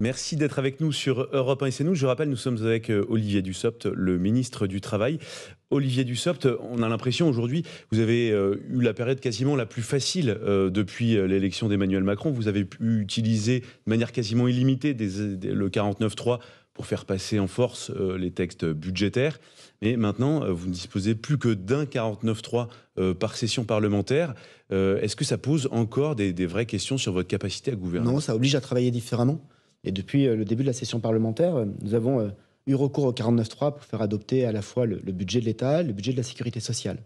Merci d'être avec nous sur Europe 1 et c'est nous. Je rappelle, nous sommes avec euh, Olivier Dussopt, le ministre du Travail. Olivier Dussopt, on a l'impression aujourd'hui, vous avez euh, eu la période quasiment la plus facile euh, depuis l'élection d'Emmanuel Macron. Vous avez pu utiliser de manière quasiment illimitée le des, le 49.3 pour faire passer en force les textes budgétaires. Mais maintenant, vous ne disposez plus que d'un 49.3 par session parlementaire. Est-ce que ça pose encore des, des vraies questions sur votre capacité à gouverner Non, ça oblige à travailler différemment. Et depuis euh, le début de la session parlementaire, euh, nous avons euh, eu recours au 49.3 pour faire adopter à la fois le, budget de l'État, le budget de la sécurité sociale.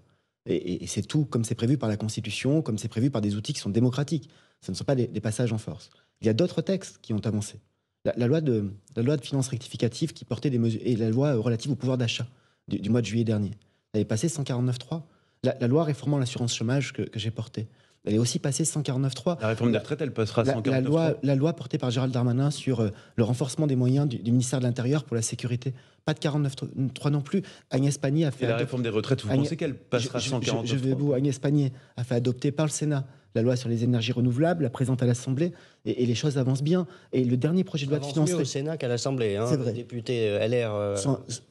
Et, c'est tout comme c'est prévu par la Constitution, comme c'est prévu par des outils qui sont démocratiques. Ce ne sont pas des, passages en force. Il y a d'autres textes qui ont avancé. La, loi de, la loi de finances rectificative qui portait des mesures et la loi relative au pouvoir d'achat du, mois de juillet dernier. avait passé passée 149.3 la, loi réformant l'assurance chômage que, j'ai portée, elle est aussi passée 149.3. La réforme des retraites, elle passera 149.3. La, loi, portée par Gérald Darmanin sur euh, le renforcement des moyens du, ministère de l'Intérieur pour la sécurité. Pas de 49.3 non plus. Agnès Pannier a fait. Et la réforme des retraites, vous pensez qu'elle passera 149.3 Je vais vous. Agnès Pannier a fait adopter par le Sénat la loi sur les énergies renouvelables, la présente à l'Assemblée, et, les choses avancent bien. Et le dernier projet de loi de finances. au Sénat qu'à l'Assemblée. Hein, vrai. Les députés euh, LR. Euh,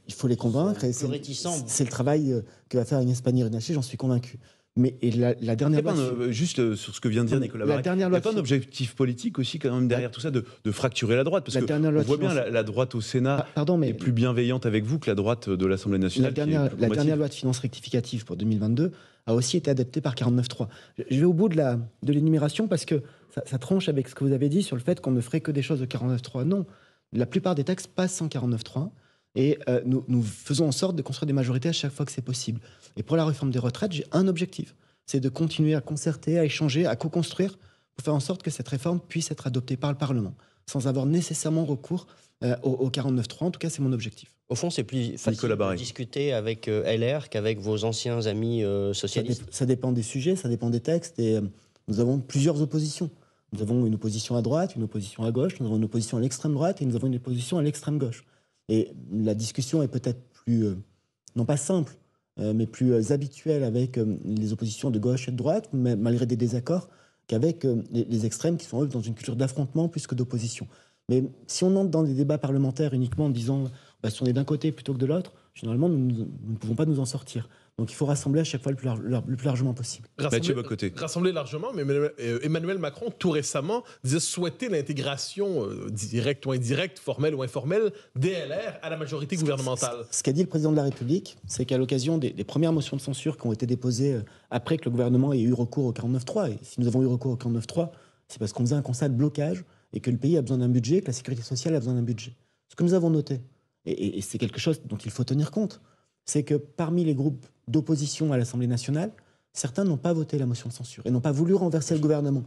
il faut les convaincre. C'est le travail euh, que va faire Agnès Pannier-Runacher, j'en suis convaincu. Mais la, dernière loi, euh, juste euh, sur ce que vient de dire Nicolas loi. il y a pas un objectif politique aussi quand même derrière tout ça de, fracturer la droite parce la que on voit bien la, droite au Sénat ah, est plus bienveillante avec vous que la droite de l'Assemblée nationale. La dernière, loi de finances rectificative pour 2022 a aussi été adaptée par 49.3. Je vais au bout de de l'énumération parce que ça, ça, tranche avec ce que vous avez dit sur le fait qu'on ne ferait que des choses de 49.3. Non, la plupart des taxes passent sans 49.3. Et euh, nous, faisons en sorte de construire des majorités à chaque fois que c'est possible. Et pour la réforme des retraites, j'ai un objectif, c'est de continuer à concerter, à échanger, à co-construire pour faire en sorte que cette réforme puisse être adoptée par le Parlement, sans avoir nécessairement recours euh, au, au 49.3. En tout cas, c'est mon objectif. Au fond, c'est plus facile de discuter avec euh, LR qu'avec vos anciens amis socialistes. Ça, dépend des sujets, ça dépend des textes. Et nous avons plusieurs oppositions. Nous avons une opposition à droite, une opposition à gauche, nous avons une opposition à l'extrême droite et nous avons une opposition à l'extrême gauche. Et la discussion est peut-être plus, euh, non pas simple, euh, mais plus euh, habituelle avec les oppositions de gauche et de droite, malgré des désaccords, qu'avec les extrêmes qui sont eux dans une culture d'affrontement plus que d'opposition. Mais si on entre dans des débats parlementaires uniquement en disant bah, si on est d'un côté plutôt que de l'autre, généralement nous, ne pouvons pas nous en sortir. Donc il faut rassembler à chaque fois le plus, largement possible. Rassembler, largement, mais euh, Emmanuel Macron, tout récemment, disait souhaiter l'intégration euh, directe ou indirecte, formelle ou informelle, DLR à la majorité gouvernementale. Ce qu'a dit le président de la République, c'est qu'à l'occasion des, premières motions de censure qui ont été déposées euh, après que le gouvernement ait eu recours au 49-3, et si nous avons eu recours au 49-3, c'est parce qu'on faisait un constat de blocage et que le pays a besoin d'un budget, que la sécurité sociale a besoin d'un budget. Ce que nous avons noté, et c'est quelque chose dont il faut tenir compte, c'est que parmi les groupes d'opposition à l'Assemblée nationale, certains n'ont pas voté la motion de censure et n'ont pas voulu renverser le gouvernement.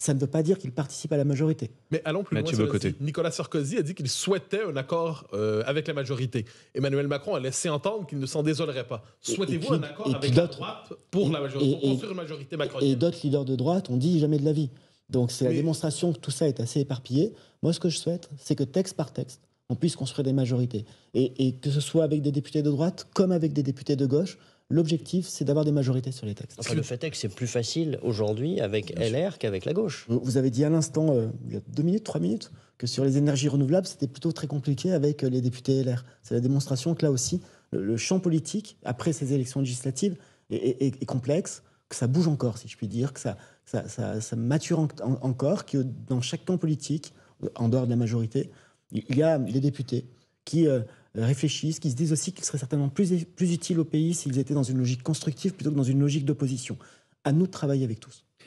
Ça ne veut pas dire qu'ils participent à la majorité. Mais allons plus loin. Nicolas Sarkozy a dit qu'il souhaitait un accord euh, avec la majorité. Emmanuel Macron a laissé entendre qu'il ne s'en désolerait pas. Souhaitez-vous un accord avec la droite pour, la majorité, construire une majorité macronienne Et d'autres leaders de droite ont dit jamais de la vie. Donc c'est la démonstration que tout ça est assez éparpillé. Moi, ce que je souhaite, c'est que texte par texte, on puisse construire des majorités. Et, que ce soit avec des députés de droite comme avec des députés de gauche, l'objectif, c'est d'avoir des majorités sur les textes. le fait est que c'est plus facile aujourd'hui avec LR qu'avec la gauche. Vous avez dit à l'instant, euh, il y a deux minutes, trois minutes, que sur les énergies renouvelables, c'était plutôt très compliqué avec euh, les députés LR. C'est la démonstration que là aussi, le, champ politique, après ces élections législatives, est, complexe, que ça bouge encore, si je puis dire, que ça, ça, mature encore, que dans chaque camp politique, en dehors de la majorité, il y a des députés qui euh, réfléchissent, qui se disent aussi qu'ils seraient certainement plus, plus utiles au pays s'ils étaient dans une logique constructive plutôt que dans une logique d'opposition. À nous de travailler avec tous.